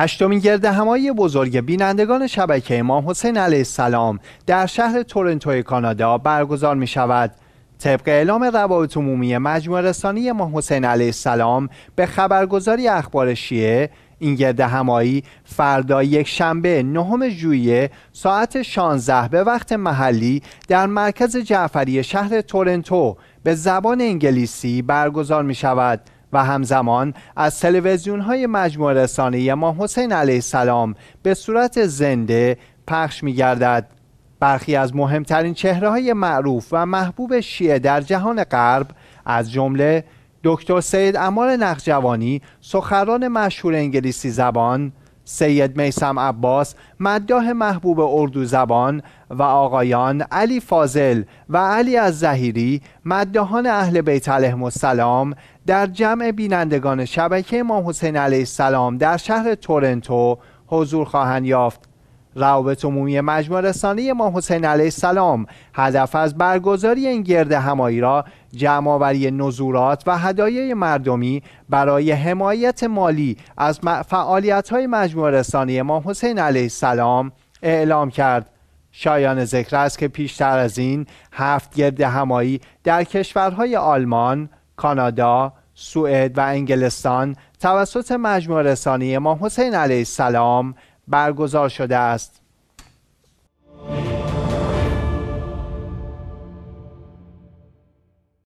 هشتمین گرد همایی بزرگ بینندگان شبکه امام حسین علیه السلام در شهر تورنتو کانادا برگزار می شود. طبق اعلام روابط عمومی مجموع رسانی امام حسین علیه السلام به خبرگزاری اخبار شیعه این گرد همایی فردا یک شنبه نهم ژوئیه ساعت 16 به وقت محلی در مرکز جعفری شهر تورنتو به زبان انگلیسی برگزار می شود. و همزمان از تلویزیون های مجموع رسانه ما حسین علیه السلام به صورت زنده پخش می گردد. برخی از مهمترین چهره های معروف و محبوب شیعه در جهان غرب از جمله دکتر سید امار نقجوانی سخران مشهور انگلیسی زبان سید میسم عباس مداح محبوب اردو زبان و آقایان علی فاضل و علی از زهیری مدهان اهل بیت علیهم السلام در جمع بینندگان شبکه امام حسین علیه السلام در شهر تورنتو حضور خواهند یافت روابط عمومی مجموع رسانه امام حسین علیه السلام هدف از برگزاری این گرد همایی را جمعآوری نزورات و هدایای مردمی برای حمایت مالی از فعالیت های مجموع رسانه امام حسین علیه السلام اعلام کرد شایان ذکر است که پیشتر از این هفت گرد همایی در کشورهای آلمان، کانادا، سوئد و انگلستان توسط مجموع رسانی امام حسین علیه السلام برگزار شده است